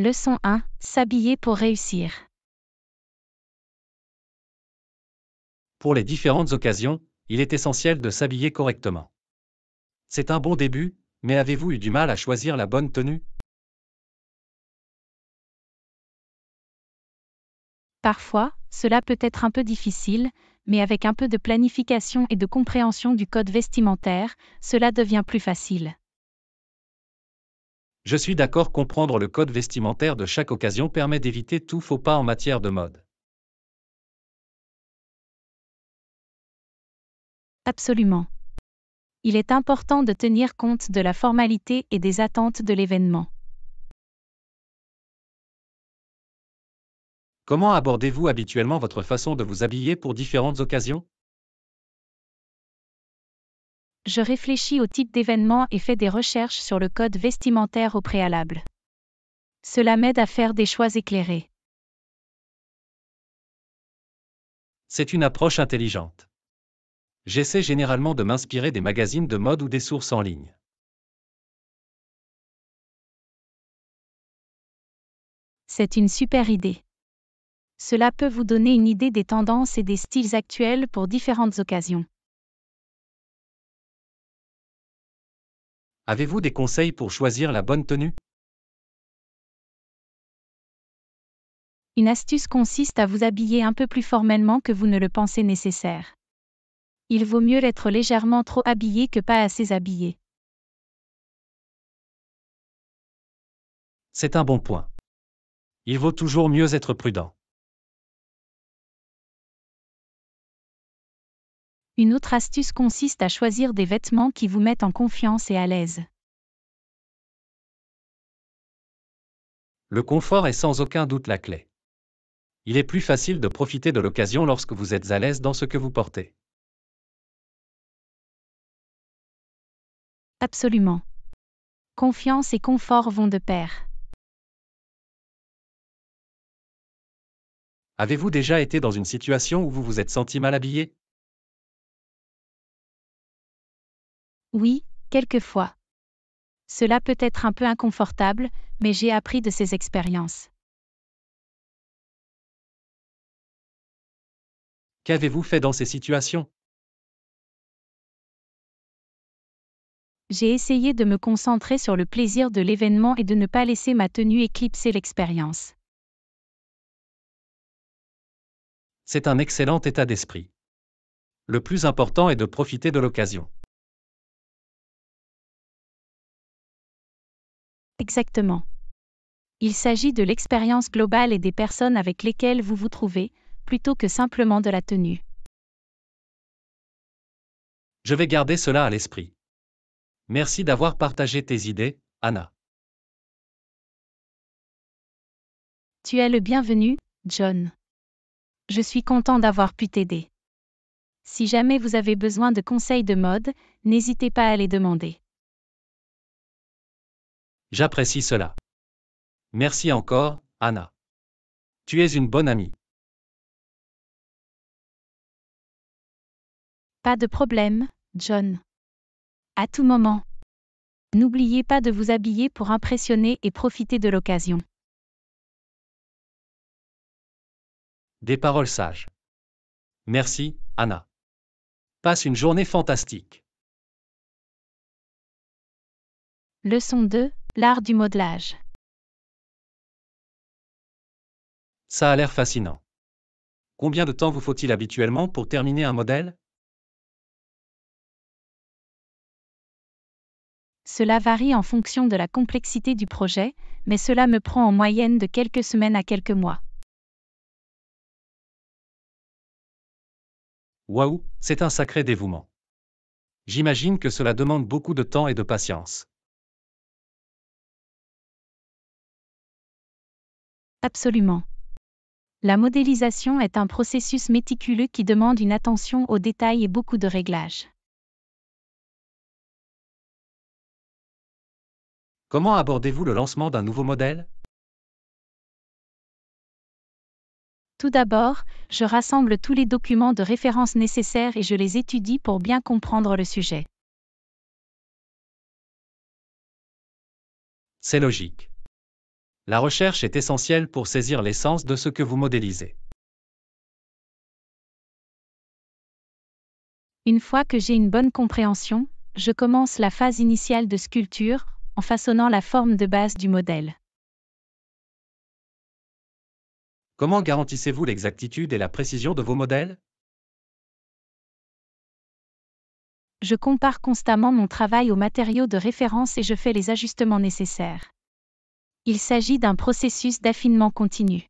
Leçon 1. S'habiller pour réussir. Pour les différentes occasions, il est essentiel de s'habiller correctement. C'est un bon début, mais avez-vous eu du mal à choisir la bonne tenue Parfois, cela peut être un peu difficile, mais avec un peu de planification et de compréhension du code vestimentaire, cela devient plus facile. Je suis d'accord comprendre le code vestimentaire de chaque occasion permet d'éviter tout faux pas en matière de mode. Absolument. Il est important de tenir compte de la formalité et des attentes de l'événement. Comment abordez-vous habituellement votre façon de vous habiller pour différentes occasions je réfléchis au type d'événement et fais des recherches sur le code vestimentaire au préalable. Cela m'aide à faire des choix éclairés. C'est une approche intelligente. J'essaie généralement de m'inspirer des magazines de mode ou des sources en ligne. C'est une super idée. Cela peut vous donner une idée des tendances et des styles actuels pour différentes occasions. Avez-vous des conseils pour choisir la bonne tenue Une astuce consiste à vous habiller un peu plus formellement que vous ne le pensez nécessaire. Il vaut mieux être légèrement trop habillé que pas assez habillé. C'est un bon point. Il vaut toujours mieux être prudent. Une autre astuce consiste à choisir des vêtements qui vous mettent en confiance et à l'aise. Le confort est sans aucun doute la clé. Il est plus facile de profiter de l'occasion lorsque vous êtes à l'aise dans ce que vous portez. Absolument. Confiance et confort vont de pair. Avez-vous déjà été dans une situation où vous vous êtes senti mal habillé Oui, quelquefois. Cela peut être un peu inconfortable, mais j'ai appris de ces expériences. Qu'avez-vous fait dans ces situations J'ai essayé de me concentrer sur le plaisir de l'événement et de ne pas laisser ma tenue éclipser l'expérience. C'est un excellent état d'esprit. Le plus important est de profiter de l'occasion. Exactement. Il s'agit de l'expérience globale et des personnes avec lesquelles vous vous trouvez, plutôt que simplement de la tenue. Je vais garder cela à l'esprit. Merci d'avoir partagé tes idées, Anna. Tu es le bienvenu, John. Je suis content d'avoir pu t'aider. Si jamais vous avez besoin de conseils de mode, n'hésitez pas à les demander. J'apprécie cela. Merci encore, Anna. Tu es une bonne amie. Pas de problème, John. À tout moment. N'oubliez pas de vous habiller pour impressionner et profiter de l'occasion. Des paroles sages. Merci, Anna. Passe une journée fantastique. Leçon 2. L'art du modelage. Ça a l'air fascinant. Combien de temps vous faut-il habituellement pour terminer un modèle Cela varie en fonction de la complexité du projet, mais cela me prend en moyenne de quelques semaines à quelques mois. Waouh, c'est un sacré dévouement. J'imagine que cela demande beaucoup de temps et de patience. Absolument. La modélisation est un processus méticuleux qui demande une attention aux détails et beaucoup de réglages. Comment abordez-vous le lancement d'un nouveau modèle Tout d'abord, je rassemble tous les documents de référence nécessaires et je les étudie pour bien comprendre le sujet. C'est logique. La recherche est essentielle pour saisir l'essence de ce que vous modélisez. Une fois que j'ai une bonne compréhension, je commence la phase initiale de sculpture, en façonnant la forme de base du modèle. Comment garantissez-vous l'exactitude et la précision de vos modèles Je compare constamment mon travail aux matériaux de référence et je fais les ajustements nécessaires il s'agit d'un processus d'affinement continu.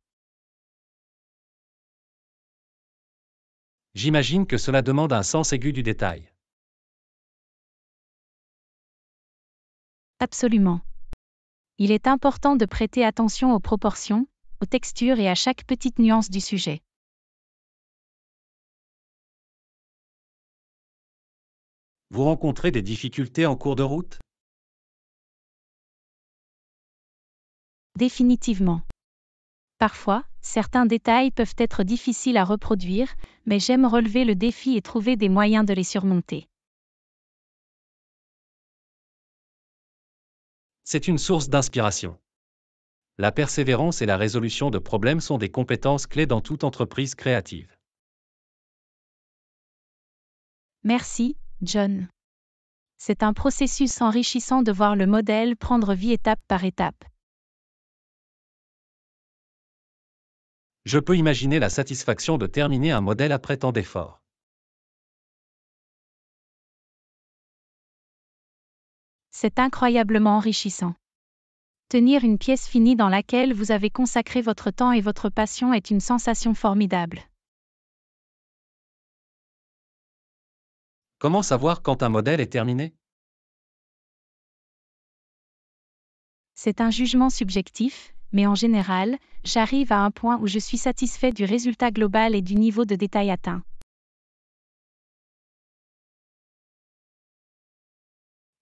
J'imagine que cela demande un sens aigu du détail. Absolument. Il est important de prêter attention aux proportions, aux textures et à chaque petite nuance du sujet. Vous rencontrez des difficultés en cours de route définitivement. Parfois, certains détails peuvent être difficiles à reproduire, mais j'aime relever le défi et trouver des moyens de les surmonter. C'est une source d'inspiration. La persévérance et la résolution de problèmes sont des compétences clés dans toute entreprise créative. Merci, John. C'est un processus enrichissant de voir le modèle prendre vie étape par étape. Je peux imaginer la satisfaction de terminer un modèle après tant d'efforts. C'est incroyablement enrichissant. Tenir une pièce finie dans laquelle vous avez consacré votre temps et votre passion est une sensation formidable. Comment savoir quand un modèle est terminé C'est un jugement subjectif, mais en général, j'arrive à un point où je suis satisfait du résultat global et du niveau de détail atteint.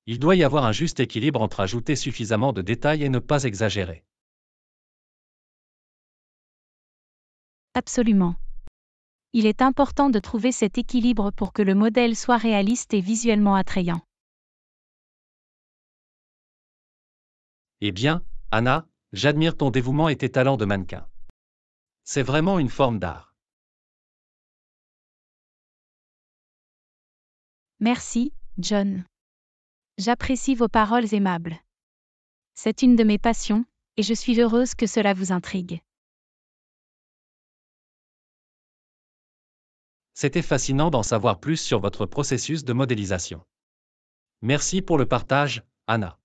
Il doit y avoir un juste équilibre entre ajouter suffisamment de détails et ne pas exagérer. Absolument. Il est important de trouver cet équilibre pour que le modèle soit réaliste et visuellement attrayant. Eh bien, Anna, J'admire ton dévouement et tes talents de mannequin. C'est vraiment une forme d'art. Merci, John. J'apprécie vos paroles aimables. C'est une de mes passions, et je suis heureuse que cela vous intrigue. C'était fascinant d'en savoir plus sur votre processus de modélisation. Merci pour le partage, Anna.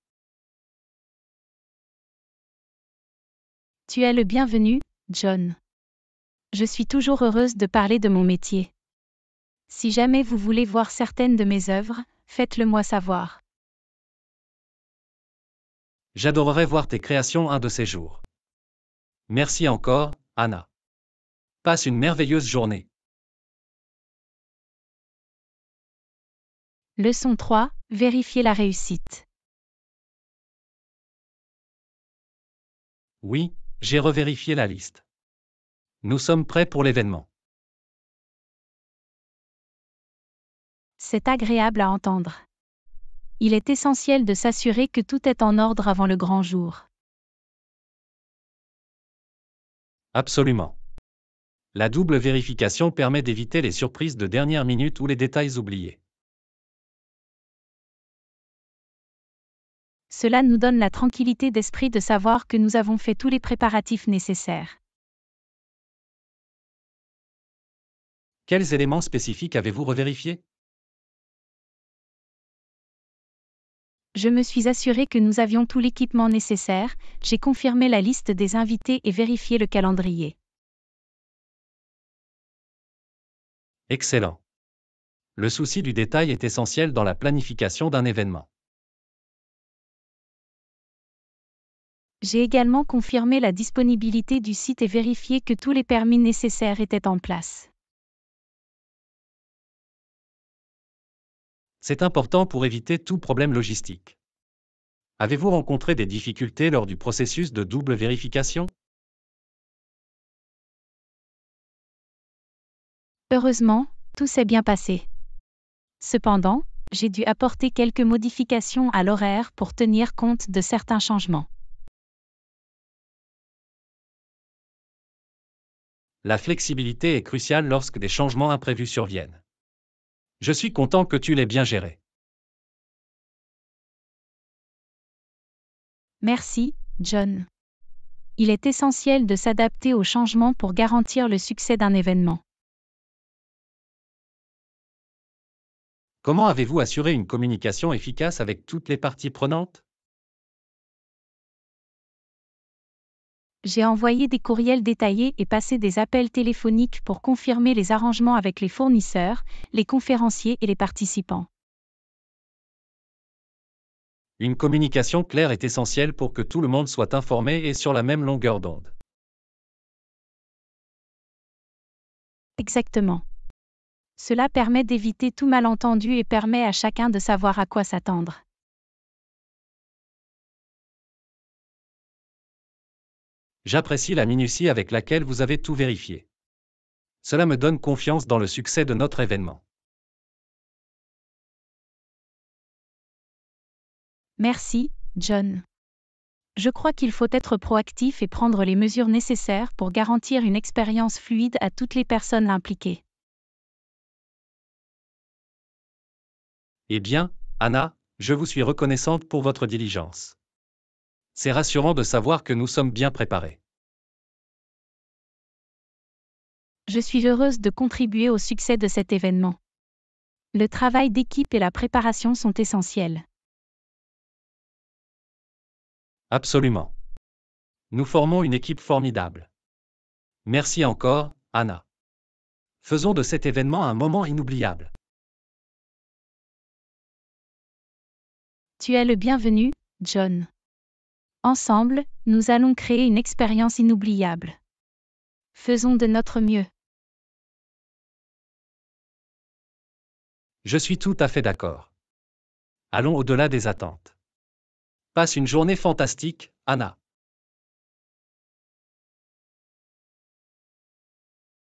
Tu es le bienvenu, John. Je suis toujours heureuse de parler de mon métier. Si jamais vous voulez voir certaines de mes œuvres, faites-le moi savoir. J'adorerais voir tes créations un de ces jours. Merci encore, Anna. Passe une merveilleuse journée. Leçon 3. Vérifier la réussite. Oui, j'ai revérifié la liste. Nous sommes prêts pour l'événement. C'est agréable à entendre. Il est essentiel de s'assurer que tout est en ordre avant le grand jour. Absolument. La double vérification permet d'éviter les surprises de dernière minute ou les détails oubliés. cela nous donne la tranquillité d'esprit de savoir que nous avons fait tous les préparatifs nécessaires. Quels éléments spécifiques avez-vous revérifiés Je me suis assuré que nous avions tout l'équipement nécessaire, j'ai confirmé la liste des invités et vérifié le calendrier. Excellent. Le souci du détail est essentiel dans la planification d'un événement. J'ai également confirmé la disponibilité du site et vérifié que tous les permis nécessaires étaient en place. C'est important pour éviter tout problème logistique. Avez-vous rencontré des difficultés lors du processus de double vérification Heureusement, tout s'est bien passé. Cependant, j'ai dû apporter quelques modifications à l'horaire pour tenir compte de certains changements. la flexibilité est cruciale lorsque des changements imprévus surviennent. Je suis content que tu l'aies bien géré. Merci, John. Il est essentiel de s'adapter aux changements pour garantir le succès d'un événement. Comment avez-vous assuré une communication efficace avec toutes les parties prenantes j'ai envoyé des courriels détaillés et passé des appels téléphoniques pour confirmer les arrangements avec les fournisseurs, les conférenciers et les participants. Une communication claire est essentielle pour que tout le monde soit informé et sur la même longueur d'onde. Exactement. Cela permet d'éviter tout malentendu et permet à chacun de savoir à quoi s'attendre. J'apprécie la minutie avec laquelle vous avez tout vérifié. Cela me donne confiance dans le succès de notre événement. Merci, John. Je crois qu'il faut être proactif et prendre les mesures nécessaires pour garantir une expérience fluide à toutes les personnes impliquées. Eh bien, Anna, je vous suis reconnaissante pour votre diligence. C'est rassurant de savoir que nous sommes bien préparés. Je suis heureuse de contribuer au succès de cet événement. Le travail d'équipe et la préparation sont essentiels. Absolument. Nous formons une équipe formidable. Merci encore, Anna. Faisons de cet événement un moment inoubliable. Tu es le bienvenu, John. Ensemble, nous allons créer une expérience inoubliable. Faisons de notre mieux. Je suis tout à fait d'accord. Allons au-delà des attentes. Passe une journée fantastique, Anna.